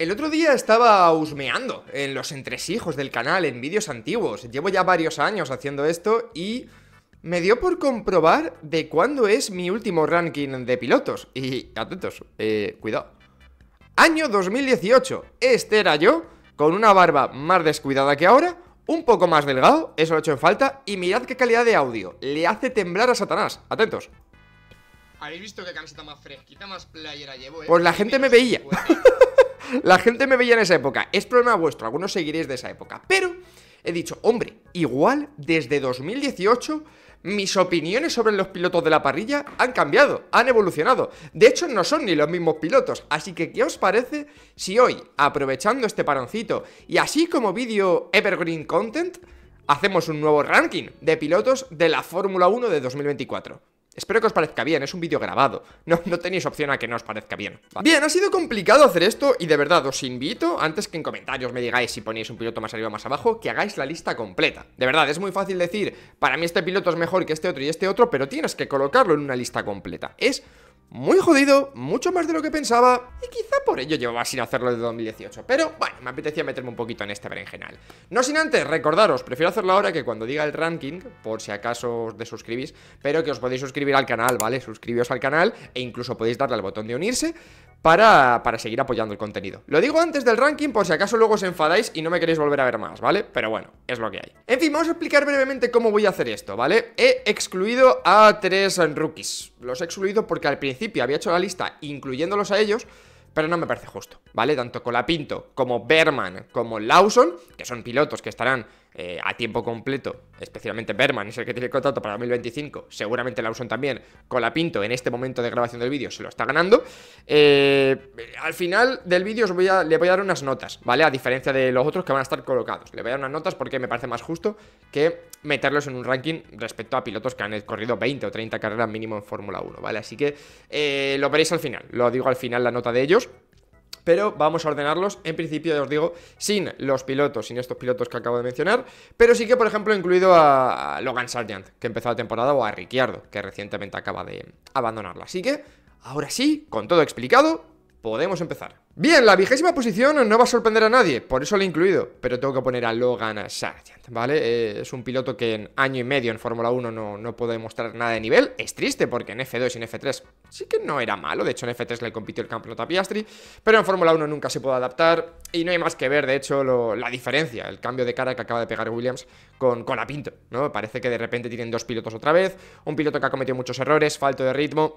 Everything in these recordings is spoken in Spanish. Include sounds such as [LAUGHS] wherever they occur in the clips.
El otro día estaba husmeando en los entresijos del canal, en vídeos antiguos. Llevo ya varios años haciendo esto y me dio por comprobar de cuándo es mi último ranking de pilotos. Y atentos, eh, cuidado. Año 2018, este era yo, con una barba más descuidada que ahora, un poco más delgado, eso lo he hecho en falta, y mirad qué calidad de audio, le hace temblar a Satanás. Atentos. ¿Habéis visto qué camiseta más fresquita, más playera llevo, eh? Pues la gente me veía. Pues, eh, la gente me veía en esa época. Es problema vuestro, algunos seguiréis de esa época. Pero he dicho, hombre, igual desde 2018 mis opiniones sobre los pilotos de la parrilla han cambiado, han evolucionado. De hecho, no son ni los mismos pilotos. Así que, ¿qué os parece si hoy, aprovechando este paroncito y así como vídeo Evergreen Content, hacemos un nuevo ranking de pilotos de la Fórmula 1 de 2024? Espero que os parezca bien, es un vídeo grabado. No, no tenéis opción a que no os parezca bien. Bien, ha sido complicado hacer esto y de verdad os invito, antes que en comentarios me digáis si ponéis un piloto más arriba o más abajo, que hagáis la lista completa. De verdad, es muy fácil decir, para mí este piloto es mejor que este otro y este otro, pero tienes que colocarlo en una lista completa. Es muy jodido, mucho más de lo que pensaba y quizá por ello llevaba sin hacerlo desde 2018. Pero bueno, me apetecía meterme un poquito en este berenjenal. No sin antes recordaros, prefiero hacerlo ahora que cuando diga el ranking, por si acaso os desuscribís, pero que os podéis suscribir al canal, ¿vale? Suscribíos al canal e incluso podéis darle al botón de unirse para, seguir apoyando el contenido. Lo digo antes del ranking por si acaso luego os enfadáis y no me queréis volver a ver más, ¿vale? Pero bueno, es lo que hay. En fin, vamos a explicar brevemente cómo voy a hacer esto, ¿vale? He excluido a tres rookies. Los he excluido porque al principio había hecho la lista incluyéndolos a ellos, pero no me parece justo, ¿vale? Tanto Colapinto como Berman como Lawson, que son pilotos que estarán eh, a tiempo completo, especialmente Berman es el que tiene el contrato para 2025, seguramente Lawson también, con la Pinto en este momento de grabación del vídeo se lo está ganando. Eh, al final del vídeo os voy a, le voy a dar unas notas, ¿vale? A diferencia de los otros que van a estar colocados. Le voy a dar unas notas porque me parece más justo que meterlos en un ranking respecto a pilotos que han corrido 20 o 30 carreras mínimo en Fórmula 1, ¿vale? Así que eh, lo veréis al final, lo digo al final la nota de ellos pero vamos a ordenarlos, en principio ya os digo, sin los pilotos, sin estos pilotos que acabo de mencionar, pero sí que, por ejemplo, he incluido a Logan Sargent, que empezó la temporada, o a Ricciardo, que recientemente acaba de abandonarla. Así que, ahora sí, con todo explicado, Podemos empezar. Bien, la vigésima posición no va a sorprender a nadie, por eso lo he incluido, pero tengo que poner a Logan Sargent, ¿vale? Eh, es un piloto que en año y medio en Fórmula 1 no, no puede demostrar nada de nivel, es triste porque en F2 y en F3 sí que no era malo, de hecho en F3 le compitió el Campo Tapiastri. pero en Fórmula 1 nunca se puede adaptar y no hay más que ver, de hecho, la diferencia, el cambio de cara que acaba de pegar Williams con, con la Pinto, ¿no? Parece que de repente tienen dos pilotos otra vez, un piloto que ha cometido muchos errores, falto de ritmo,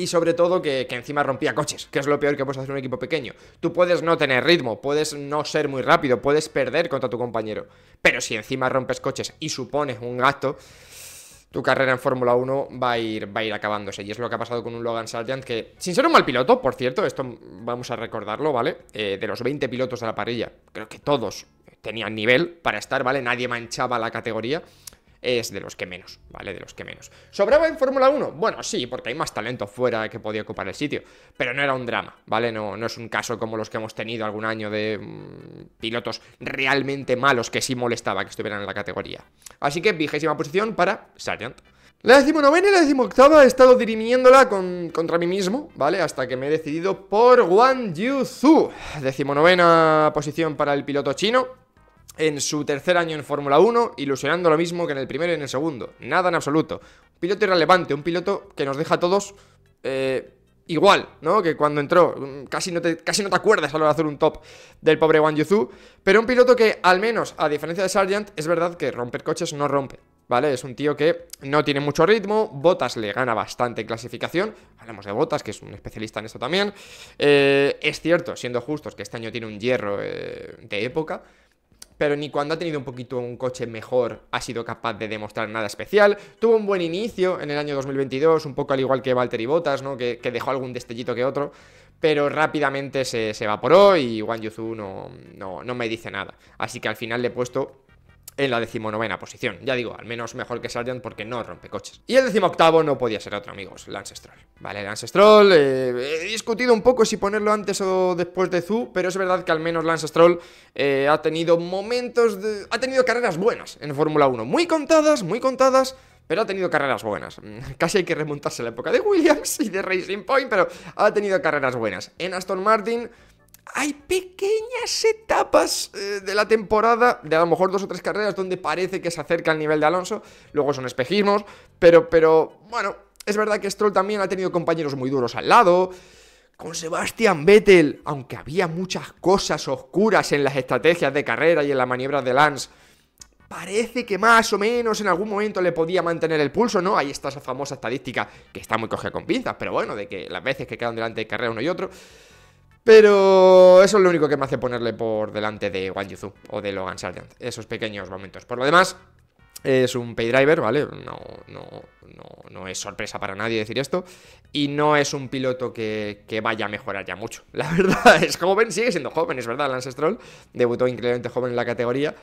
y sobre todo que, encima rompía coches, que es lo peor que puedes hacer un equipo pequeño. Tú puedes no tener ritmo, puedes no ser muy rápido, puedes perder contra tu compañero, pero si encima rompes coches y supones un gasto, tu carrera en Fórmula 1 va a, ir, va a ir acabándose. Y es lo que ha pasado con un Logan Sargent que, sin ser un mal piloto, por cierto, esto vamos a recordarlo, ¿vale? Eh, de los 20 pilotos de la parrilla, creo que todos tenían nivel para estar, ¿vale? Nadie manchaba la categoría es de los que menos, ¿vale? De los que menos. ¿Sobraba en Fórmula 1? Bueno, sí, porque hay más talento fuera que podía ocupar el sitio, pero no era un drama, ¿vale? No, no es un caso como los que hemos tenido algún año de mm, pilotos realmente malos que sí molestaba que estuvieran en la categoría. Así que vigésima posición para Sargent. La decimonovena y la decimoctava he estado dirimiéndola con, contra mí mismo, ¿vale? Hasta que me he decidido por Wang Yu Zhu. Decimonovena posición para el piloto chino en su tercer año en Fórmula 1, ilusionando lo mismo que en el primero y en el segundo. Nada en absoluto. Un piloto irrelevante, un piloto que nos deja a todos eh, igual, ¿no? Que cuando entró, mm, casi no, te, casi no te acuerdas a lo de hacer un top del pobre Wang Pero un piloto que, al menos, a diferencia de Sargent, es verdad que romper coches no rompe. ¿vale? Es un tío que no tiene mucho ritmo, Botas le gana bastante en clasificación, hablamos de Botas, que es un especialista en esto también, eh, es cierto, siendo justos, que este año tiene un hierro eh, de época, pero ni cuando ha tenido un poquito un coche mejor ha sido capaz de demostrar nada especial. Tuvo un buen inicio en el año 2022, un poco al igual que Valtteri Bottas, ¿no? que, dejó algún destellito que otro, pero rápidamente se, se evaporó y Wang no, no, no me dice nada. Así que al final le he puesto en la decimonovena posición. Ya digo, al menos mejor que Sargent porque no rompe coches. Y el decimoctavo no podía ser otro, amigos, Lance Stroll. Vale, Lance Stroll, eh, he discutido un poco si ponerlo antes o después de Zu, pero es verdad que al menos Lance Stroll eh, ha tenido momentos, de, ha tenido carreras buenas en Fórmula 1. Muy contadas, muy contadas, pero ha tenido carreras buenas. [LAUGHS] Casi hay que remontarse a la época de Williams y de Racing Point, pero ha tenido carreras buenas. En Aston Martin hay pequeñas etapas eh, de la temporada, de a lo mejor dos o tres carreras, donde parece que se acerca al nivel de Alonso. Luego son espejismos, pero, pero bueno, es verdad que Stroll también ha tenido compañeros muy duros al lado. Con Sebastian Vettel, aunque había muchas cosas oscuras en las estrategias de carrera y en las maniobras de Lance, parece que más o menos en algún momento le podía mantener el pulso, ¿no? Ahí está esa famosa estadística que está muy coge con pinzas, pero bueno, de que las veces que quedan delante de carrera uno y otro. Pero eso es lo único que me hace ponerle por delante de Wang o de Logan Sargent. Esos pequeños momentos. Por lo demás, es un pay driver ¿vale? No, es sorpresa para nadie decir esto. Y no es un piloto que, que, vaya a mejorar ya mucho. [LAUGHS] La verdad, es joven, sigue siendo joven, es verdad. Lance Stroll debutó increíblemente joven en la categoría.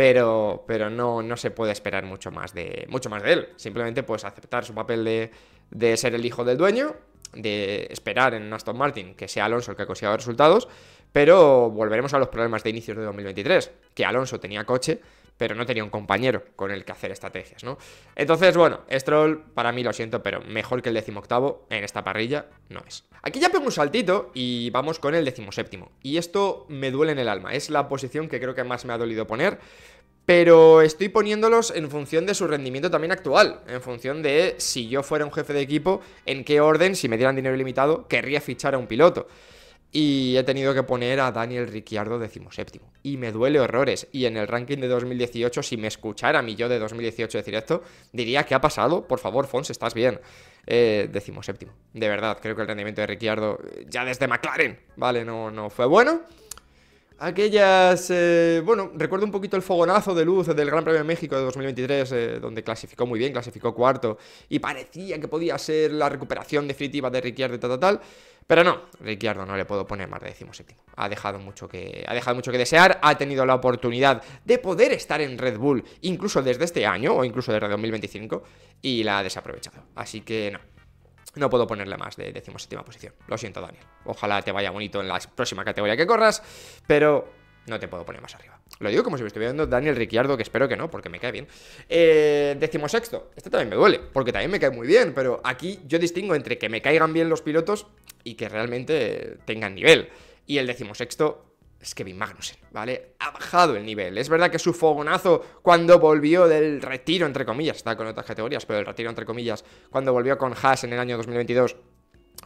Pero, no, no se puede esperar mucho más, de, mucho más de él. Simplemente pues aceptar su papel de, de ser el hijo del dueño, de esperar en Aston Martin que sea Alonso el que consiga los resultados, pero volveremos a los problemas de inicios de 2023, que Alonso tenía coche pero no tenía un compañero con el que hacer estrategias, ¿no? Entonces, bueno, Stroll, para mí lo siento, pero mejor que el decimoctavo en esta parrilla no es. Aquí ya pego un saltito y vamos con el decimoséptimo. Y esto me duele en el alma, es la posición que creo que más me ha dolido poner. Pero estoy poniéndolos en función de su rendimiento también actual, en función de si yo fuera un jefe de equipo, en qué orden, si me dieran dinero ilimitado, querría fichar a un piloto. Y he tenido que poner a Daniel Ricciardo decimoséptimo. Y me duele horrores. Y en el ranking de 2018, si me escuchara mi yo de 2018 decir esto, diría que ha pasado. Por favor, Fons, estás bien. Eh, decimoséptimo. De verdad, creo que el rendimiento de Ricciardo eh, ya desde McLaren, ¿vale? No, no fue bueno. Aquellas, eh, bueno, recuerdo un poquito el fogonazo de luz del Gran Premio de México de 2023, eh, donde clasificó muy bien, clasificó cuarto, y parecía que podía ser la recuperación definitiva de Ricciardo y tal, tal, tal. Pero no, Ricciardo no le puedo poner más de decimoséptimo. Ha dejado mucho que. Ha dejado mucho que desear. Ha tenido la oportunidad de poder estar en Red Bull, incluso desde este año, o incluso desde 2025, y la ha desaprovechado. Así que no. No puedo ponerle más de decimoséptima posición. Lo siento, Daniel. Ojalá te vaya bonito en la próxima categoría que corras, pero no te puedo poner más arriba. Lo digo como si me estuviera viendo Daniel Ricciardo, que espero que no, porque me cae bien. Eh, sexto, Este también me duele, porque también me cae muy bien, pero aquí yo distingo entre que me caigan bien los pilotos y que realmente tengan nivel. Y el decimosexto es Kevin Magnussen, ¿vale? Ha bajado el nivel. Es verdad que su fogonazo cuando volvió del retiro, entre comillas, está con otras categorías, pero el retiro, entre comillas, cuando volvió con Haas en el año 2022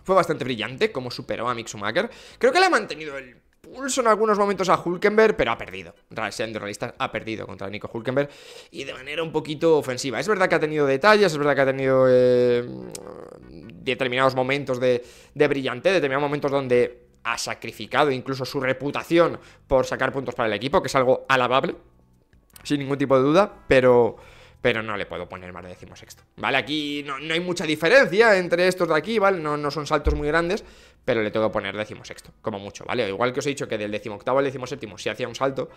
fue bastante brillante, como superó a Mick Schumacher. Creo que le ha mantenido el pulso en algunos momentos a Hulkenberg, pero ha perdido. Siendo realista, ha perdido contra Nico Hulkenberg y de manera un poquito ofensiva. Es verdad que ha tenido detalles, es verdad que ha tenido eh, determinados momentos de, de brillante, determinados momentos donde ha sacrificado incluso su reputación por sacar puntos para el equipo, que es algo alabable, sin ningún tipo de duda, pero pero no le puedo poner más de sexto ¿Vale? Aquí no, hay mucha diferencia entre estos de aquí, ¿vale? No, no son saltos muy grandes, pero le tengo que poner decimosexto, como mucho, ¿vale? Igual que os he dicho que del decimoctavo al decimoséptimo sí hacía un salto,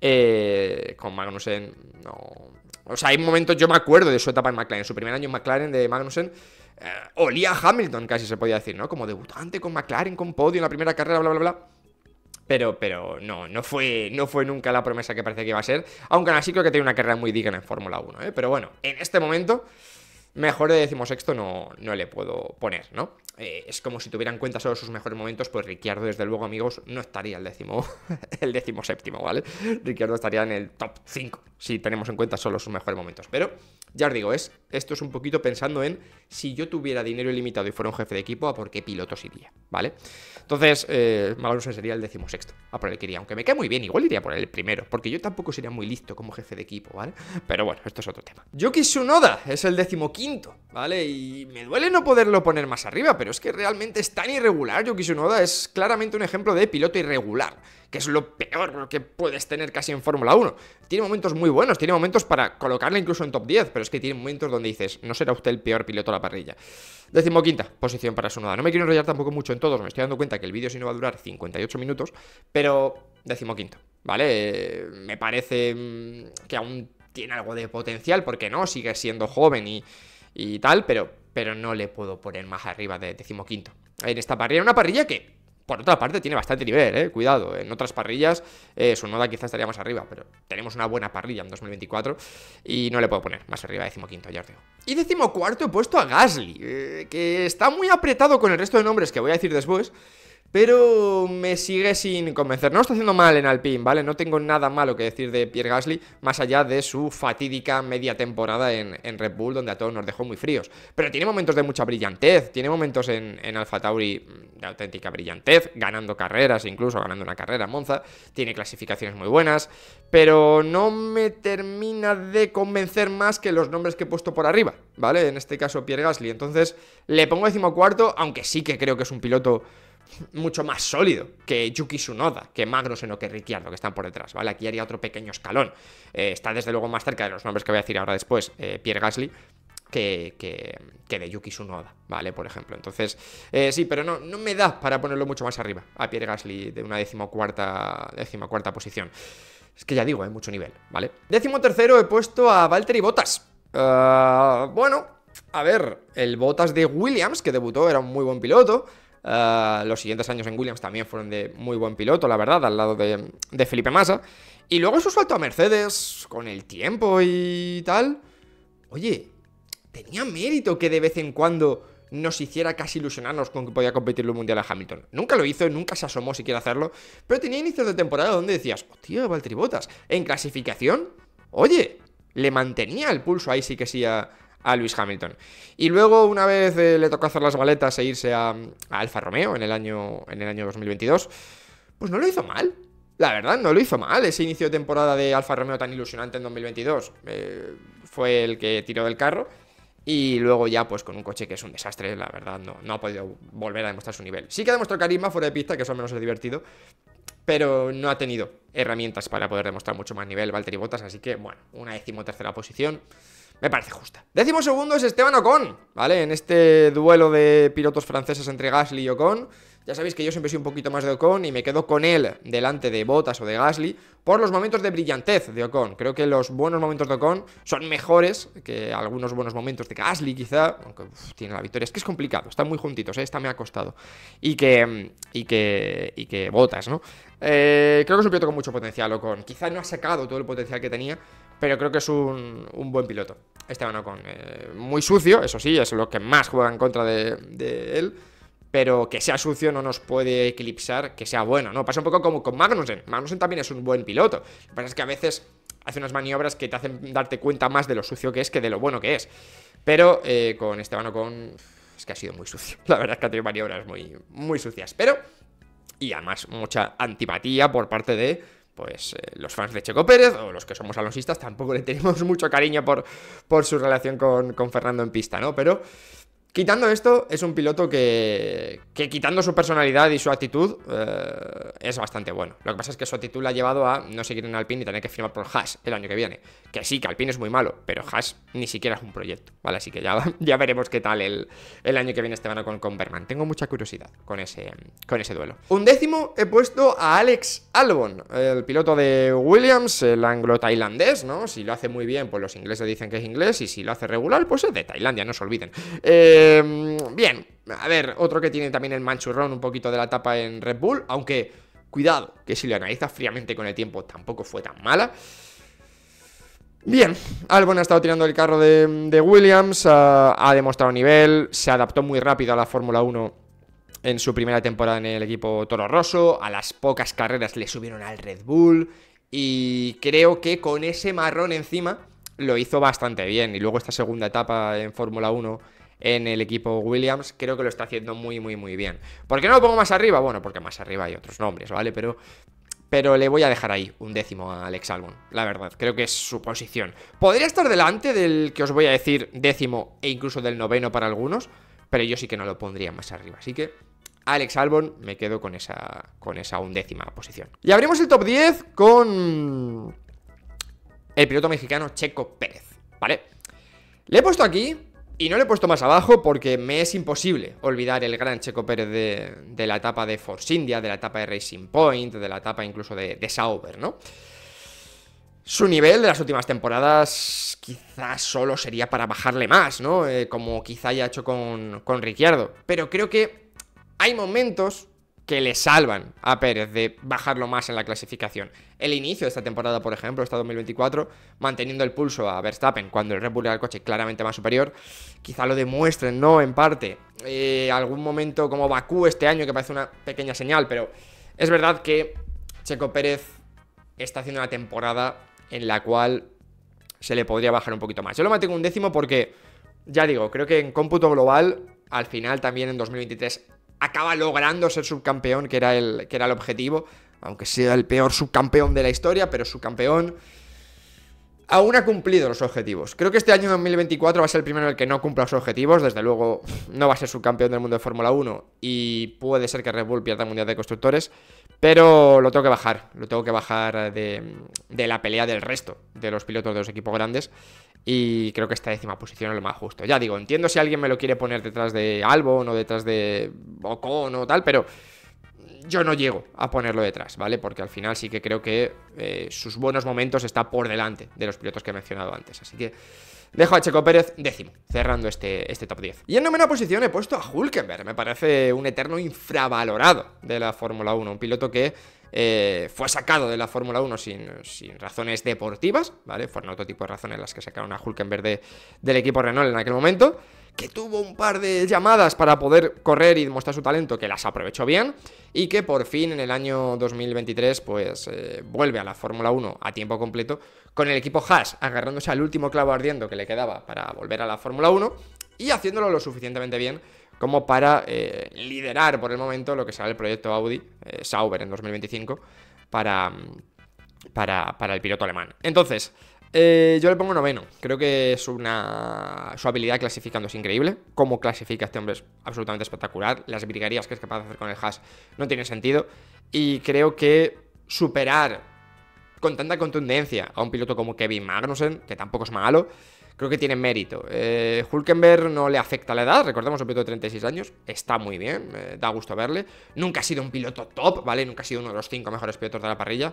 eh, con Magnussen no... O sea, hay momentos, yo me acuerdo de su etapa en McLaren, su primer año en McLaren de Magnussen, eh, olía a Hamilton casi se podía decir, ¿no? Como debutante con McLaren, con podio en la primera carrera, bla, bla, bla. Pero, pero no, no fue, no fue nunca la promesa que parecía que iba a ser, aunque ahora así creo que tiene una carrera muy digna en Fórmula 1, ¿eh? Pero bueno, en este momento mejor de decimosexto no, no le puedo poner, ¿no? Eh, es como si tuvieran en cuenta solo sus mejores momentos, pues Ricciardo, desde luego, amigos, no estaría el décimo, [LAUGHS] el décimo séptimo, ¿vale? Ricciardo estaría en el top 5, si tenemos en cuenta solo sus mejores momentos. Pero, ya os digo, es esto es un poquito pensando en si yo tuviera dinero ilimitado y fuera un jefe de equipo, ¿a por qué pilotos iría? ¿Vale? Entonces, eh, sería el decimosexto, a por el que iría. Aunque me cae muy bien, igual iría por el primero, porque yo tampoco sería muy listo como jefe de equipo, ¿vale? Pero bueno, esto es otro tema. Yuki Tsunoda es el decimoquinto, ¿vale? Y me duele no poderlo poner más arriba, pero es que realmente es tan irregular. Yuki Tsunoda es claramente un ejemplo de piloto irregular que es lo peor que puedes tener casi en Fórmula 1. Tiene momentos muy buenos, tiene momentos para colocarle incluso en top 10, pero es que tiene momentos donde dices, no será usted el peor piloto de la parrilla. quinta, posición para su nada No me quiero enrollar tampoco mucho en todos, me estoy dando cuenta que el vídeo si no va a durar 58 minutos, pero decimoquinto, ¿vale? Me parece mm, que aún tiene algo de potencial, porque no, sigue siendo joven y, tal, pero, pero no le puedo poner más arriba de decimoquinto. En esta parrilla, una parrilla que por otra parte, tiene bastante nivel, ¿eh? cuidado. En otras parrillas, eh, su noda quizás estaría más arriba, pero tenemos una buena parrilla en 2024 y no le puedo poner más arriba, decimoquinto, ya os Y decimocuarto he puesto a Gasly, eh, que está muy apretado con el resto de nombres que voy a decir después pero me sigue sin convencer. No está haciendo mal en Alpine, ¿vale? No tengo nada malo que decir de Pierre Gasly, más allá de su fatídica media temporada en, Red Bull, donde a todos nos dejó muy fríos. Pero tiene momentos de mucha brillantez, tiene momentos en, en Alfa Tauri mm, de auténtica brillantez, ganando carreras, incluso ganando una carrera en Monza, tiene clasificaciones muy buenas, pero no me termina de convencer más que los nombres que he puesto por arriba, ¿vale? En este caso Pierre Gasly. Entonces, le pongo decimocuarto, aunque sí que creo que es un piloto mucho más sólido que Yuki Tsunoda, que Magnussen o que Ricciardo, que están por detrás, ¿vale? Aquí haría otro pequeño escalón. Eh, está desde luego más cerca de los nombres que voy a decir ahora después, eh, Pierre Gasly, que, de Yuki Tsunoda, ¿vale? Por ejemplo. Entonces, eh, sí, pero no, no me da para ponerlo mucho más arriba a Pierre Gasly de una decimocuarta, decimocuarta posición. Es que ya digo, hay mucho nivel, ¿vale? Décimo tercero he puesto a Valtteri Bottas. Botas bueno, a ver, el Bottas de Williams, que debutó, era un muy buen piloto. Ah, los siguientes años en Williams también fueron de muy buen piloto, la verdad, al lado de, Felipe Massa. Y luego su salto a Mercedes con el tiempo y tal. Oye, tenía mérito que de vez en cuando nos hiciera casi ilusionarnos con que podía competirlo un mundial a Hamilton. Nunca lo hizo, nunca se asomó siquiera hacerlo, pero tenía inicios de temporada donde decías, hostia, Valtteri Bottas, en clasificación, oye, le mantenía el pulso ahí sí que sí a, a Luis Hamilton. Y luego, una vez eh, le tocó hacer las maletas e irse a, Alfa Romeo en el, año, en el año 2022, pues no lo hizo mal. La verdad, no lo hizo mal ese inicio de temporada de Alfa Romeo tan ilusionante en 2022. Eh, fue el que tiró del carro. Y luego ya, pues con un coche que es un desastre, la verdad, no, no ha podido volver a demostrar su nivel. Sí que ha demostrado carisma fuera de pista, que eso al menos es divertido, pero no ha tenido herramientas para poder demostrar mucho más nivel Valtteri Bottas, así que, bueno, una tercera posición me parece justa. Décimo segundo es Esteban Ocon, ¿vale? En este duelo de pilotos franceses entre Gasly y Ocon. Ya sabéis que yo siempre soy un poquito más de Ocon y me quedo con él delante de Botas o de Gasly por los momentos de brillantez de Ocon. Creo que los buenos momentos de Ocon son mejores que algunos buenos momentos de Gasly, quizá, aunque tiene la victoria. Es que es complicado, están muy juntitos, ¿eh? esta me ha costado. Y que, y que, y que Botas, ¿no? Eh, creo que es un piloto con mucho potencial, Ocon. Quizá no ha sacado todo el potencial que tenía, pero creo que es un, buen piloto. Esteban Ocon, eh, muy sucio, eso sí, es lo que más juega en contra de, él, pero que sea sucio no nos puede eclipsar que sea bueno, ¿no? Pasa un poco como con Magnussen, Magnussen también es un buen piloto, lo que pasa es que a veces hace unas maniobras que te hacen darte cuenta más de lo sucio que es que de lo bueno que es, pero eh, con Esteban Ocon es que ha sido muy sucio, [LAUGHS] la verdad es que ha tenido maniobras muy, muy sucias, pero... Y además mucha antipatía por parte de pues eh, los fans de Checo Pérez o los que somos alonsistas tampoco le tenemos [LAUGHS] mucho cariño por, por su relación con, con Fernando en pista, ¿no? Pero Quitando esto, es un piloto que, que quitando su personalidad y su actitud, eh, es bastante bueno. Lo que pasa es que su actitud la ha llevado a no seguir en Alpine y tener que firmar por Haas el año que viene. Que sí, que Alpine es muy malo, pero Haas ni siquiera es un proyecto, ¿vale? Así que ya, [LAUGHS] ya veremos qué tal el, el año que viene este van con, con Berman. Tengo mucha curiosidad con ese, con ese duelo. Un décimo he puesto a Alex Albon, el piloto de Williams, el anglo-tailandés, ¿no? Si lo hace muy bien, pues los ingleses dicen que es inglés, y si lo hace regular, pues es de Tailandia, no se olviden. Eh Em, bien, a ver, otro que tiene también el manchurrón, un poquito de la etapa en Red Bull, aunque cuidado, que si lo analizas fríamente con el tiempo tampoco fue tan mala. Bien, Albon ha estado tirando el carro de, Williams, ha demostrado nivel, se adaptó muy rápido a la Fórmula 1 en su primera temporada en el equipo Toro Rosso, a las pocas carreras le subieron al Red Bull y creo que con ese marrón encima lo hizo bastante bien y luego esta segunda etapa en Fórmula 1 en el equipo Williams, creo que lo está haciendo muy, muy, muy bien. ¿Por qué no lo pongo más arriba? Bueno, porque más arriba hay otros nombres, ¿vale? Pero pero le voy a dejar ahí un décimo a Alex Albon, la verdad, creo que es su posición. Podría estar delante del que os voy a decir décimo e incluso del noveno para algunos, pero yo sí que no lo pondría más arriba, así que Alex Albon me quedo con esa, con esa undécima posición. Y abrimos el top 10 con el piloto mexicano Checo Pérez, ¿vale? Le he puesto aquí y no le he puesto más abajo porque me es imposible olvidar el gran Checo Pérez de, la etapa de Force India, de la etapa de Racing Point, de la etapa incluso de, Sauber, ¿no? Su nivel de las últimas temporadas quizás solo sería para bajarle más, ¿no? Eh, como quizá haya hecho con, con Ricciardo. Pero creo que hay momentos que le salvan a Pérez de bajarlo más en la clasificación. El inicio de esta temporada, por ejemplo, está 2024, manteniendo el pulso a Verstappen cuando el Red Bull era el coche claramente más superior, quizá lo demuestren, ¿no? En parte, eh, algún momento como Bakú este año, que parece una pequeña señal, pero es verdad que Checo Pérez está haciendo una temporada en la cual se le podría bajar un poquito más. Yo lo mantengo un décimo porque, ya digo, creo que en cómputo global, al final también en 2023 acaba logrando ser subcampeón, que era el, que era el objetivo. Aunque sea el peor subcampeón de la historia, pero subcampeón aún ha cumplido los objetivos. Creo que este año 2024 va a ser el primero en el que no cumpla los objetivos. Desde luego, no va a ser subcampeón del mundo de Fórmula 1 y puede ser que Red Bull pierda el Mundial de Constructores. Pero lo tengo que bajar, lo tengo que bajar de, de la pelea del resto de los pilotos de los equipos grandes. Y creo que esta décima posición es lo más justo. Ya digo, entiendo si alguien me lo quiere poner detrás de Albon o detrás de Ocon o tal, pero yo no llego a ponerlo detrás, ¿vale? Porque al final sí que creo que eh, sus buenos momentos está por delante de los pilotos que he mencionado antes. Así que dejo a Checo Pérez décimo, cerrando este, este top 10. Y en novena posición he puesto a Hulkenberg. Me parece un eterno infravalorado de la Fórmula 1. Un piloto que eh, fue sacado de la Fórmula 1 sin, razones deportivas, ¿vale? Fueron otro tipo de razones las que sacaron a Hulkenberg verde del equipo Renault en aquel momento, que tuvo un par de llamadas para poder correr y demostrar su talento, que las aprovechó bien, y que por fin en el año 2023 pues eh, vuelve a la Fórmula 1 a tiempo completo con el equipo Haas, agarrándose al último clavo ardiendo que le quedaba para volver a la Fórmula 1 y haciéndolo lo suficientemente bien como para eh, liderar por el momento lo que será el proyecto Audi eh, Sauber en 2025 para, para, para el piloto alemán. Entonces, eh, yo le pongo noveno. Creo que es una. Su habilidad clasificando es increíble. Cómo clasifica este hombre es absolutamente espectacular. Las brigarías que es capaz de hacer con el hash no tiene sentido. Y creo que superar con tanta contundencia a un piloto como Kevin Magnussen, que tampoco es malo, creo que tiene mérito. Eh, Hulkenberg no le afecta la edad, recordemos, un piloto de 36 años, está muy bien, eh, da gusto verle. Nunca ha sido un piloto top, ¿vale? Nunca ha sido uno de los cinco mejores pilotos de la parrilla,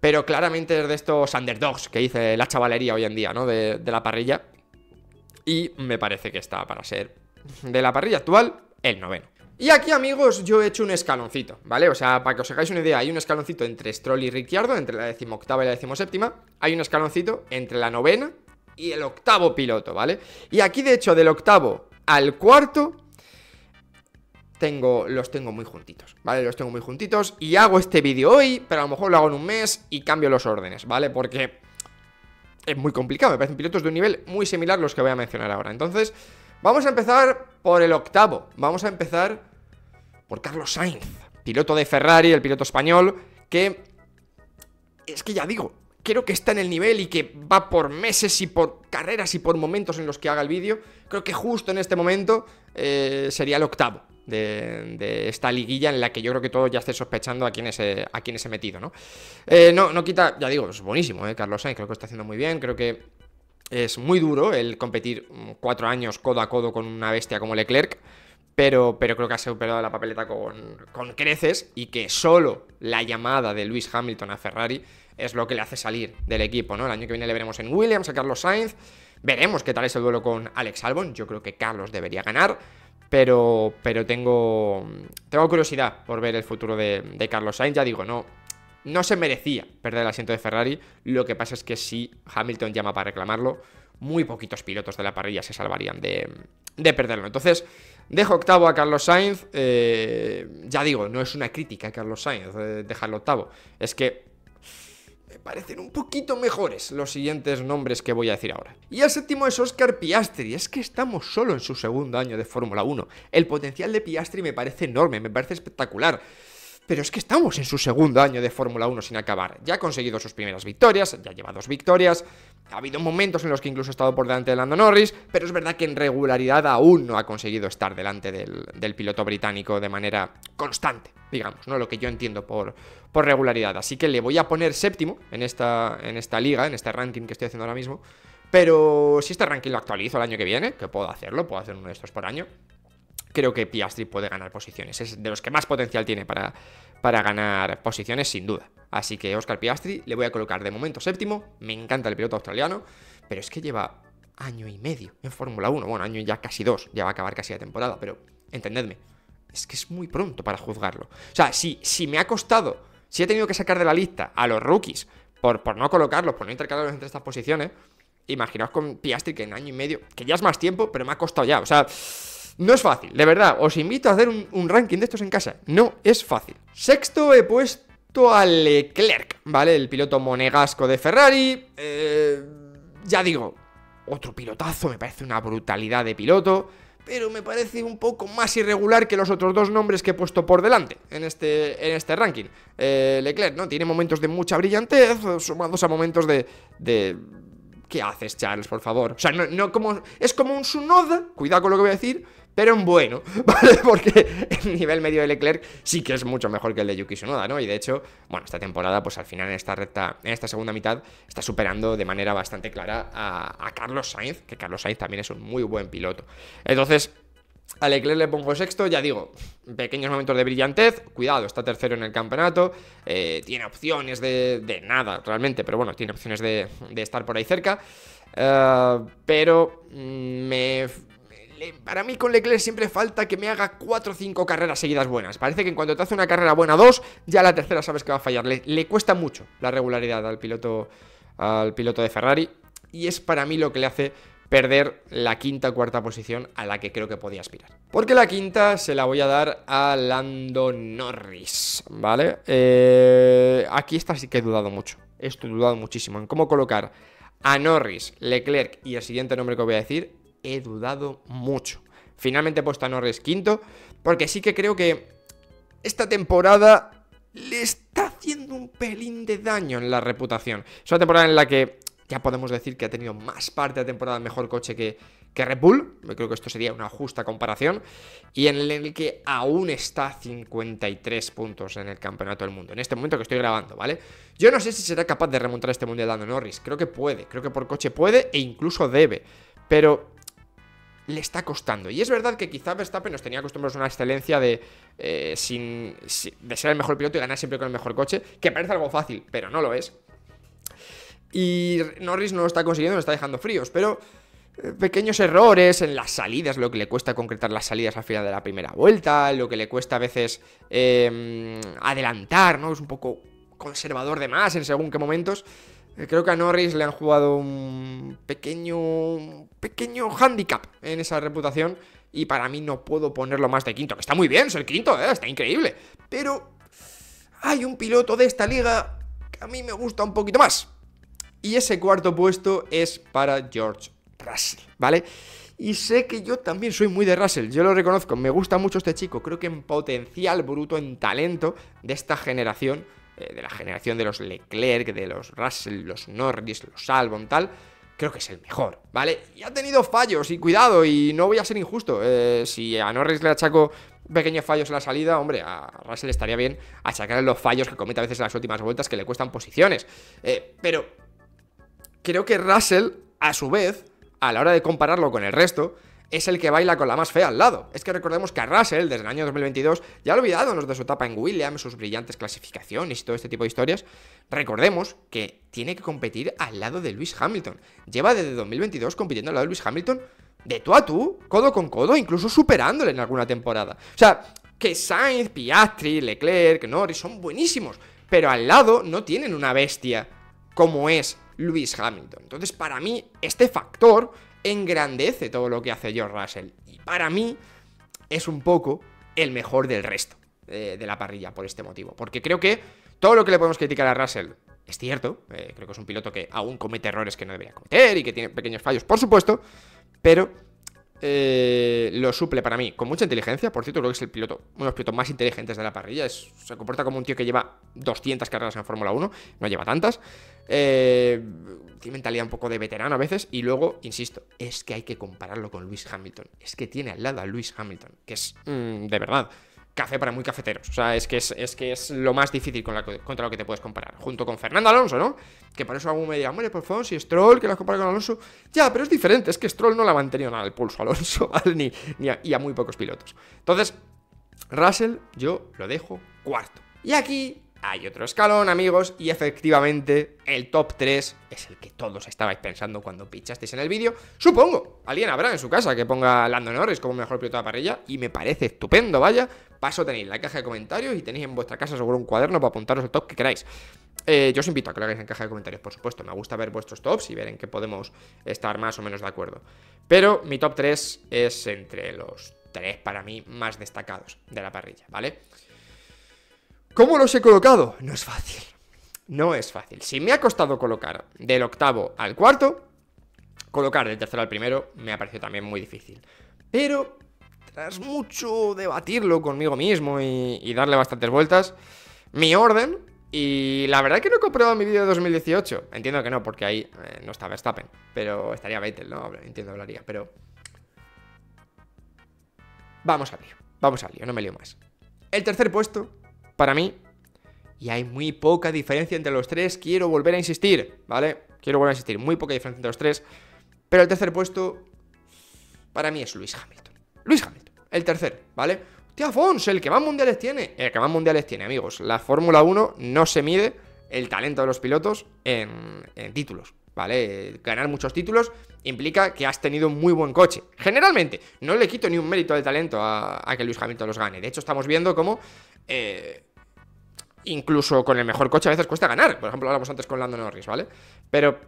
pero claramente es de estos underdogs que dice la chavalería hoy en día, ¿no? De, la parrilla. Y me parece que está para ser de la parrilla actual el noveno. Y aquí, amigos, yo he hecho un escaloncito, ¿vale? O sea, para que os hagáis una idea, hay un escaloncito entre Stroll y Ricciardo, entre la decimoctava y la decimoséptima. Hay un escaloncito entre la novena y el octavo piloto, ¿vale? Y aquí, de hecho, del octavo al cuarto, tengo, los tengo muy juntitos, ¿vale? Los tengo muy juntitos y hago este vídeo hoy, pero a lo mejor lo hago en un mes y cambio los órdenes, ¿vale? Porque es muy complicado, me parecen pilotos de un nivel muy similar a los que voy a mencionar ahora. Entonces, vamos a empezar por el octavo, vamos a empezar por Carlos Sainz, piloto de Ferrari, el piloto español, que... Es que ya digo, creo que está en el nivel y que va por meses y por carreras y por momentos en los que haga el vídeo. Creo que justo en este momento eh, sería el octavo. De, esta liguilla en la que yo creo que todo ya esté sospechando a quién he eh, a metido, ¿no? Eh, no, no quita, ya digo, es buenísimo, ¿eh? Carlos Sainz, creo que está haciendo muy bien, creo que es muy duro el competir mm, cuatro años codo a codo con una bestia como Leclerc, pero, pero creo que ha superado la papeleta con, con creces y que solo la llamada de Luis Hamilton a Ferrari es lo que le hace salir del equipo, ¿no? El año que viene le veremos en Williams, a Carlos Sainz, veremos qué tal es el duelo con Alex Albon, yo creo que Carlos debería ganar, pero, pero tengo, tengo curiosidad por ver el futuro de, Carlos Sainz, ya digo, no, no se merecía perder el asiento de Ferrari, lo que pasa es que si Hamilton llama para reclamarlo, muy poquitos pilotos de la parrilla se salvarían de, perderlo. Entonces, dejo octavo a Carlos Sainz, eh, ya digo, no es una crítica a Carlos Sainz eh, dejarlo octavo, es que parecen un poquito mejores los siguientes nombres que voy a decir ahora. Y el séptimo es Oscar Piastri. Es que estamos solo en su segundo año de Fórmula 1. El potencial de Piastri me parece enorme, me parece espectacular. Pero es que estamos en su segundo año de Fórmula 1 sin acabar. Ya ha conseguido sus primeras victorias, ya lleva dos victorias, ha habido momentos en los que incluso ha estado por delante de Lando Norris, pero es verdad que en regularidad aún no ha conseguido estar delante del, piloto británico de manera constante, digamos, ¿no? Lo que yo entiendo por, regularidad. Así que le voy a poner séptimo en esta liga, en este ranking que estoy haciendo ahora mismo. Pero si este ranking lo actualizo el año que viene, que puedo hacerlo, puedo hacer uno de estos por año, creo que Piastri puede ganar posiciones. Es de los que más potencial tiene para para ganar posiciones sin duda. Así que Oscar Piastri le voy a colocar de momento séptimo, me encanta el piloto australiano, pero es que lleva año y medio en Fórmula 1, bueno, año ya casi dos, ya va a acabar casi la temporada, pero entendedme, es que es muy pronto para juzgarlo. O sea, si, si me ha costado, si he tenido que sacar de la lista a los rookies por, por no colocarlos, por no intercalarlos entre estas posiciones, imaginaos con Piastri que en año y medio, que ya es más tiempo, pero me ha costado ya, o sea... No es fácil, de verdad. Os invito a hacer un, ranking de estos en casa. No es fácil. Sexto he puesto a Leclerc, ¿vale? El piloto monegasco de Ferrari. Eh, ya digo, otro pilotazo, me parece una brutalidad de piloto pero me parece un poco más irregular que los otros dos nombres que he puesto por delante en este, en este ranking. Eh, Leclerc, ¿no? Tiene momentos de mucha brillantez, sumados a momentos de, de... ¿Qué haces, Charles, por favor? O sea, no, no como... Es como un Sunoda, cuidado con lo que voy a decir, pero en bueno, [LAUGHS] ¿vale? Porque el nivel medio de Leclerc sí que es mucho mejor que el de Yuki Tsunoda, ¿no? Y de hecho, bueno, esta temporada, pues al final en esta recta, en esta segunda mitad, está superando de manera bastante clara a, Carlos Sainz, que Carlos Sainz también es un muy buen piloto. Entonces, a Leclerc le pongo sexto, ya digo, pequeños momentos de brillantez, cuidado, está tercero en el campeonato, eh, tiene opciones de, de, nada realmente, pero bueno, tiene opciones de, estar por ahí cerca, eh, pero mm, me para mí con Leclerc siempre falta que me haga 4 o 5 carreras seguidas buenas. Parece que en cuanto te hace una carrera buena, dos, ya la tercera sabes que va a fallar. Le, cuesta mucho la regularidad al piloto, al piloto de Ferrari y es para mí lo que le hace perder la quinta o cuarta posición a la que creo que podía aspirar. Porque la quinta se la voy a dar a Lando Norris, ¿vale? Eh, aquí esta sí que he dudado mucho, he dudado muchísimo en cómo colocar a Norris, Leclerc y el siguiente nombre que voy a decir he dudado mucho. Finalmente he puesto a Norris quinto, porque sí que creo que esta temporada le está haciendo un pelín de daño en la reputación. Es una temporada en la que ya podemos decir que ha tenido más parte de temporada mejor coche que, que Red Bull. creo que esto sería una justa comparación. Y en el que aún está 53 puntos en el campeonato del mundo. En este momento que estoy grabando, ¿vale? Yo no sé si será capaz de remontar este mundial dando Norris. Creo que puede. Creo que por coche puede e incluso debe. Pero le está costando. Y es verdad que quizá Verstappen nos tenía acostumbrados a una excelencia de, eh, sin, de ser el mejor piloto y ganar siempre con el mejor coche, que parece algo fácil, pero no lo es. Y Norris no lo está consiguiendo, lo está dejando fríos, pero eh, pequeños errores en las salidas, lo que le cuesta concretar las salidas al final de la primera vuelta, lo que le cuesta a veces em, adelantar, ¿no? Es un poco conservador de más en según qué momentos. Eh, creo que a Norris le han jugado un pequeño, pequeño handicap en esa reputación y para mí no puedo ponerlo más de quinto, que está muy bien ser quinto, eh, está increíble, pero hay un piloto de esta liga que a mí me gusta un poquito más. Y ese cuarto puesto es para George Russell, ¿vale? Y sé que yo también soy muy de Russell, yo lo reconozco, me gusta mucho este chico, creo que en potencial bruto, en talento de esta generación, eh, de la generación de los Leclerc, de los Russell, los Norris, los Albon, tal, creo que es el mejor, ¿vale? Y ha tenido fallos y cuidado, y no voy a ser injusto. Eh, si a Norris le achaco pequeños fallos en la salida, hombre, a Russell estaría bien achacarle los fallos que comete a veces en las últimas vueltas que le cuestan posiciones. Eh, pero creo que Russell, a su vez, a la hora de compararlo con el resto, es el que baila con la más fea al lado. Es que recordemos que a Russell, desde el año 2022, ya ha olvidado nos de su etapa en Williams, sus brillantes clasificaciones y todo este tipo de historias, recordemos que tiene que competir al lado de Lewis Hamilton. Lleva desde 2022 compitiendo al lado de Lewis Hamilton de tú a tú, codo con codo, incluso superándole en alguna temporada. O sea, que Sainz, Piastri, Leclerc, Norris son buenísimos, pero al lado no tienen una bestia como es Lewis Hamilton. Entonces, para mí, este factor engrandece todo lo que hace George Russell. Y para mí es un poco el mejor del resto eh, de la parrilla por este motivo. Porque creo que todo lo que le podemos criticar a Russell es cierto. Eh, creo que es un piloto que aún comete errores que no debería cometer y que tiene pequeños fallos, por supuesto. Pero eh, lo suple para mí con mucha inteligencia. Por cierto, creo que es el piloto, uno de los pilotos más inteligentes de la parrilla. se comporta como un tío que lleva 200 carreras en Fórmula 1, no lleva tantas. Eh, tiene mentalidad un poco de veterano a veces. Y luego, insisto, es que hay que compararlo con Luis Hamilton. Es que tiene al lado a Luis Hamilton, que es mm, de verdad café para muy cafeteros. O sea, es que es, que es lo más difícil contra lo que te puedes comparar. Junto con Fernando Alonso, ¿no? Que por eso algún me dirá, hombre, por favor, si Stroll, que la compara con Alonso. Ya, pero es diferente. Es que Stroll no la ha mantenido nada el pulso a Alonso, [LAUGHS] Ni, y a muy pocos pilotos. Entonces, Russell, yo lo dejo cuarto. Y aquí hay otro escalón, amigos, y efectivamente el top 3 es el que todos estabais pensando cuando pinchasteis en el vídeo. Supongo, alguien habrá en su casa que ponga Lando Norris como mejor piloto de la parrilla y me parece estupendo, vaya. Paso tenéis la caja de comentarios y tenéis en vuestra casa seguro un cuaderno para apuntaros el top que queráis. Eh, yo os invito a que lo hagáis en caja de comentarios, por supuesto. Me gusta ver vuestros tops y ver en qué podemos estar más o menos de acuerdo. Pero mi top 3 es entre los tres para mí más destacados de la parrilla, ¿vale? vale ¿Cómo los he colocado? No es fácil. No es fácil. Si me ha costado colocar del octavo al cuarto, colocar del tercero al primero me ha parecido también muy difícil. Pero tras mucho debatirlo conmigo mismo y, darle bastantes vueltas, mi orden, y la verdad es que no he comprobado mi vídeo de 2018. Entiendo que no, porque ahí eh, no estaba Verstappen, pero estaría Vettel, ¿no? Entiendo, hablaría, pero... Vamos al lío, vamos al lío, no me lío más. El tercer puesto para mí. Y hay muy poca diferencia entre los tres. Quiero volver a insistir, ¿vale? Quiero volver a insistir. Muy poca diferencia entre los tres. Pero el tercer puesto, para mí es Luis Hamilton. Luis Hamilton, el tercer, ¿vale? tío Fons, el que más mundiales tiene. El que más mundiales tiene, amigos. La Fórmula 1 no se mide el talento de los pilotos en, títulos. ¿vale? Ganar muchos títulos implica que has tenido un muy buen coche. Generalmente, no le quito ni un mérito de talento a, que Luis Hamilton los gane. De hecho, estamos viendo cómo eh, incluso con el mejor coche a veces cuesta ganar. Por ejemplo, hablamos antes con Lando Norris, ¿vale? Pero,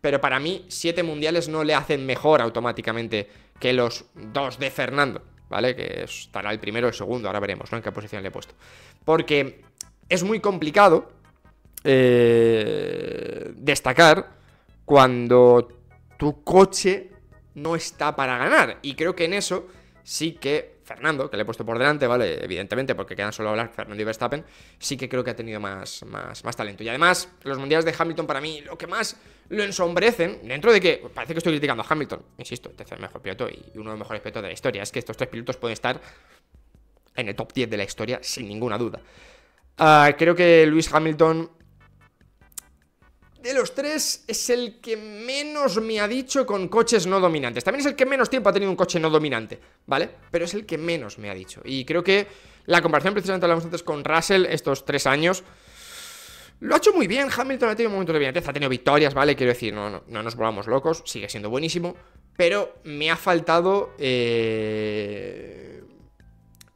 pero para mí, siete mundiales no le hacen mejor automáticamente que los dos de Fernando, ¿vale? Que estará el primero o el segundo, ahora veremos, ¿no? En qué posición le he puesto. Porque es muy complicado eh, destacar cuando tu coche no está para ganar. Y creo que en eso sí que Fernando, que le he puesto por delante, ¿vale? Evidentemente, porque quedan solo hablar Fernando y Verstappen, sí que creo que ha tenido más, más, talento. Y además, los mundiales de Hamilton para mí, lo que más lo ensombrecen, dentro de que parece que estoy criticando a Hamilton, insisto, tercer mejor piloto y uno de los mejores pilotos de la historia, es que estos tres pilotos pueden estar en el top 10 de la historia sin ninguna duda. Ah, creo que Luis Hamilton de los tres es el que menos me ha dicho con coches no dominantes. También es el que menos tiempo ha tenido un coche no dominante, ¿vale? Pero es el que menos me ha dicho. Y creo que la comparación precisamente hablamos antes con Russell estos tres años. Lo ha hecho muy bien, Hamilton ha tenido momentos de brillantez, ha tenido victorias, ¿vale? Quiero decir, no, no nos volvamos locos, sigue siendo buenísimo, pero me ha faltado... Eh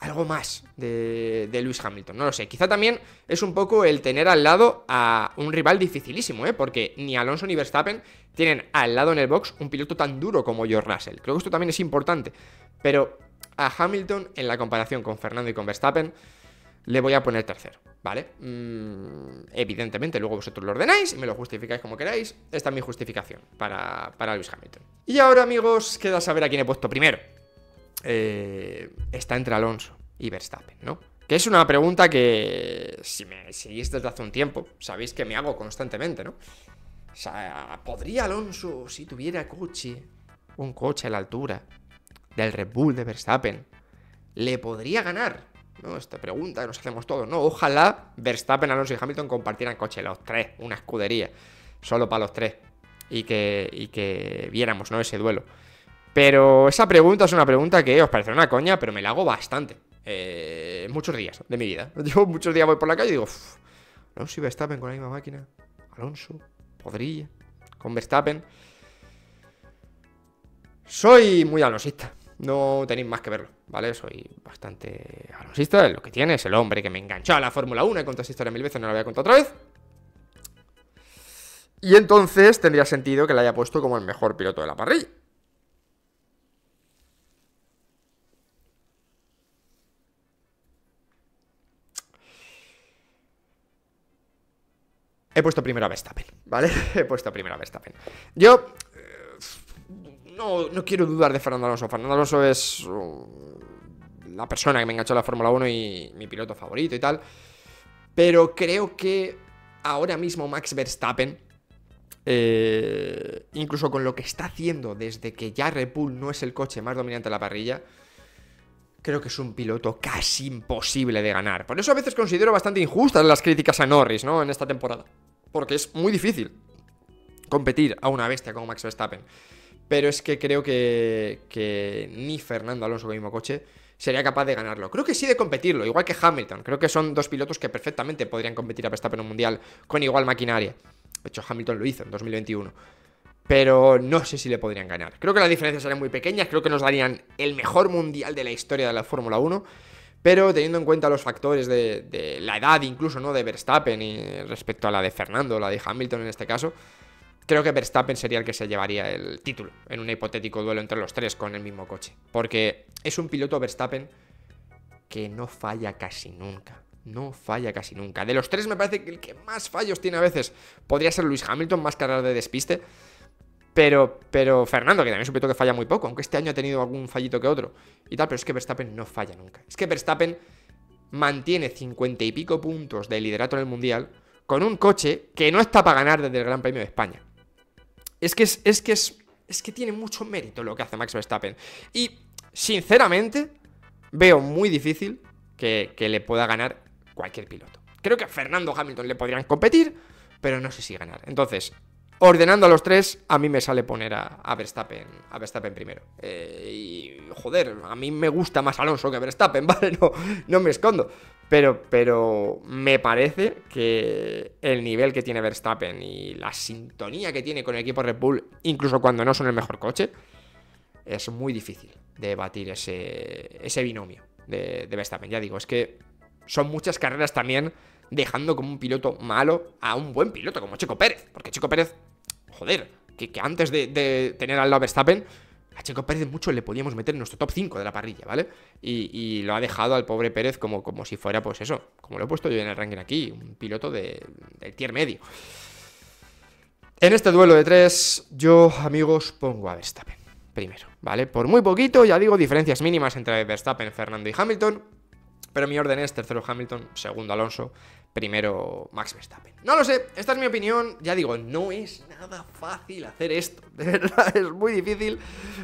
algo más de, de, Lewis Hamilton. No lo sé. Quizá también es un poco el tener al lado a un rival dificilísimo, ¿eh? porque ni Alonso ni Verstappen tienen al lado en el box un piloto tan duro como George Russell. Creo que esto también es importante. Pero a Hamilton, en la comparación con Fernando y con Verstappen, le voy a poner tercero, ¿vale? Mm, evidentemente, luego vosotros lo ordenáis y me lo justificáis como queráis. Esta es mi justificación para, para Lewis Hamilton. Y ahora, amigos, queda saber a quién he puesto primero. Eh, está entre Alonso y Verstappen, ¿no? Que es una pregunta que, si me seguís desde hace un tiempo, sabéis que me hago constantemente, ¿no? O sea, ¿podría Alonso, si tuviera coche, un coche a la altura del Red Bull de Verstappen, le podría ganar? ¿No? Esta pregunta que nos hacemos todos, ¿no? Ojalá Verstappen, Alonso y Hamilton compartieran coche, los tres, una escudería, solo para los tres, y que, y que viéramos, ¿no? Ese duelo. Pero esa pregunta es una pregunta que os parece una coña, pero me la hago bastante. Eh, muchos días de mi vida. [LAUGHS] Yo muchos días voy por la calle y digo, Alonso y Verstappen con la misma máquina. Alonso, Podrilla, con Verstappen. Soy muy alonsista. No tenéis más que verlo, ¿vale? Soy bastante alonsista. Lo que tiene es el hombre que me enganchó a la Fórmula 1. He contado esa historia mil veces, no la voy a contar otra vez. Y entonces tendría sentido que la haya puesto como el mejor piloto de la parrilla. He puesto primero a Verstappen, ¿vale? [LAUGHS] He puesto primero a Verstappen. Yo eh, no, quiero dudar de Fernando Alonso. Fernando Alonso es mm, la persona que me enganchó a la Fórmula 1 y mi piloto favorito y tal. Pero creo que ahora mismo Max Verstappen, eh, incluso con lo que está haciendo desde que ya Red no es el coche más dominante de la parrilla, creo que es un piloto casi imposible de ganar. Por eso a veces considero bastante injustas las críticas a Norris, ¿no? En esta temporada. Porque es muy difícil competir a una bestia como Max Verstappen. Pero es que creo que, que ni Fernando Alonso con el mismo coche sería capaz de ganarlo. Creo que sí de competirlo, igual que Hamilton. Creo que son dos pilotos que perfectamente podrían competir a Verstappen en un mundial con igual maquinaria. De hecho, Hamilton lo hizo en 2021 pero no sé si le podrían ganar. Creo que las diferencias serían muy pequeñas, creo que nos darían el mejor mundial de la historia de la Fórmula 1, pero teniendo en cuenta los factores de, la edad, incluso no de Verstappen y respecto a la de Fernando, la de Hamilton en este caso, creo que Verstappen sería el que se llevaría el título en un hipotético duelo entre los tres con el mismo coche, porque es un piloto Verstappen que no falla casi nunca no falla casi nunca. De los tres me parece que el que más fallos tiene a veces podría ser Luis Hamilton, más caras de despiste. Pero, Fernando, que también es que falla muy poco, aunque este año ha tenido algún fallito que otro y tal, pero es que Verstappen no falla nunca. Es que Verstappen mantiene cincuenta y pico puntos de liderato en el Mundial con un coche que no está para ganar desde el Gran Premio de España. Es que es, es que es, que tiene mucho mérito lo que hace Max Verstappen. Y, sinceramente, veo muy difícil que, que le pueda ganar cualquier piloto. Creo que a Fernando Hamilton le podrían competir, pero no sé si ganar. Entonces, ordenando a los tres, a mí me sale poner a, Verstappen, a Verstappen primero. Eh, y joder, a mí me gusta más Alonso que Verstappen, [LAUGHS] ¿vale? No, me escondo. Pero, pero me parece que el nivel que tiene Verstappen y la sintonía que tiene con el equipo Red Bull, incluso cuando no son el mejor coche, es muy difícil de batir ese, ese binomio de Verstappen. Ya digo, es que son muchas carreras también dejando como un piloto malo a un buen piloto como Chico Pérez, porque Chico Pérez joder, que, antes de, tener al Verstappen, a Checo Pérez mucho le podíamos meter en nuestro top 5 de la parrilla, ¿vale? Y, lo ha dejado al pobre Pérez como, como si fuera, pues eso, como lo he puesto yo en el ranking aquí, un piloto de, del tier medio. En este duelo de tres, yo, amigos, pongo a Verstappen primero, ¿vale? Por muy poquito, ya digo, diferencias mínimas entre Verstappen, Fernando y Hamilton, pero mi orden es tercero Hamilton, segundo Alonso, primero Max Verstappen. No lo sé, esta es mi opinión. Ya digo, no es nada fácil hacer esto. [LAUGHS] De verdad, es muy difícil.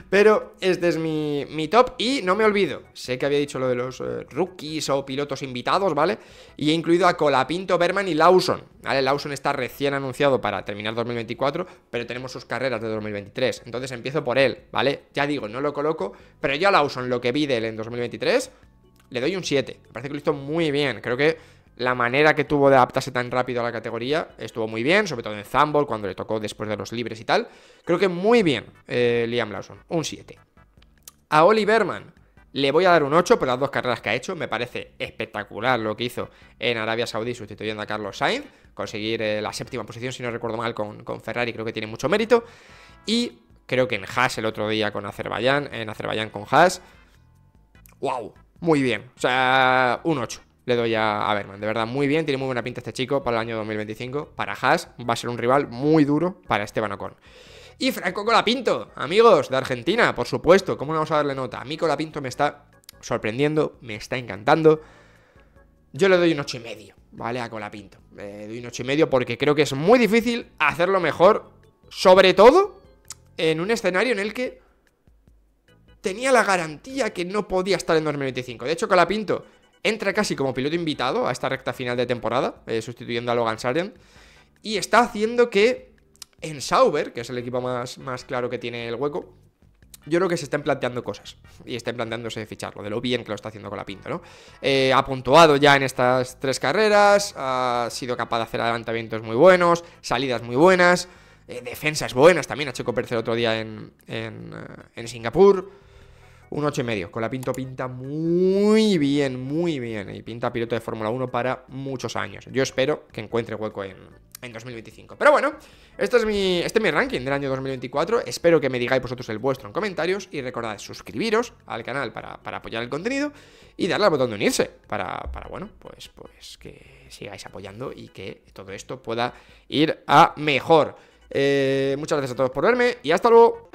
Pero este es mi, top. Y no me olvido, sé que había dicho lo de los eh, rookies o pilotos invitados, ¿vale? Y he incluido a Colapinto, Berman y Lawson. ¿Vale? Lawson está recién anunciado para terminar 2024, pero tenemos sus carreras de 2023. Entonces empiezo por él, ¿vale? Ya digo, no lo coloco. Pero yo a Lawson, lo que vi de él en 2023, le doy un 7. Me parece que lo hizo muy bien. Creo que la manera que tuvo de adaptarse tan rápido a la categoría estuvo muy bien, sobre todo en Zambol, cuando le tocó después de los libres y tal. Creo que muy bien eh, Liam Lawson, un 7. A Oliverman Berman le voy a dar un 8 por las dos carreras que ha hecho. Me parece espectacular lo que hizo en Arabia Saudí sustituyendo a Carlos Sainz. Conseguir eh, la séptima posición, si no recuerdo mal, con, con Ferrari creo que tiene mucho mérito. Y creo que en Haas el otro día con Azerbaiyán, en Azerbaiyán con Haas. ¡Wow! Muy bien. O sea, un 8 le doy a, ver De verdad, muy bien, tiene muy buena pinta este chico para el año 2025. Para Haas va a ser un rival muy duro para Esteban Ocon. Y Franco Colapinto, amigos de Argentina, por supuesto, ¿cómo le vamos a darle nota? A mí Colapinto me está sorprendiendo, me está encantando. Yo le doy un medio ¿vale? A Colapinto. Le doy un medio porque creo que es muy difícil hacerlo mejor, sobre todo en un escenario en el que tenía la garantía que no podía estar en 2025. De hecho, Colapinto entra casi como piloto invitado a esta recta final de temporada, eh, sustituyendo a Logan Sargent, y está haciendo que en Sauber, que es el equipo más, más claro que tiene el hueco, yo creo que se estén planteando cosas y estén planteándose ficharlo, de lo bien que lo está haciendo con la pinta, ¿no? Eh, ha puntuado ya en estas tres carreras, ha sido capaz de hacer adelantamientos muy buenos, salidas muy buenas, eh, defensas buenas también, Ha hecho copercer el otro día en, en Singapur. Un 8,5. Con la pinto pinta muy bien, muy bien. Y pinta piloto de Fórmula 1 para muchos años. Yo espero que encuentre hueco en, 2025. Pero bueno, este es, mi, este mi ranking del año 2024. Espero que me digáis vosotros el vuestro en comentarios. Y recordad suscribiros al canal para, apoyar el contenido. Y darle al botón de unirse. Para, bueno, pues, pues que sigáis apoyando y que todo esto pueda ir a mejor. Eh, muchas gracias a todos por verme y hasta luego.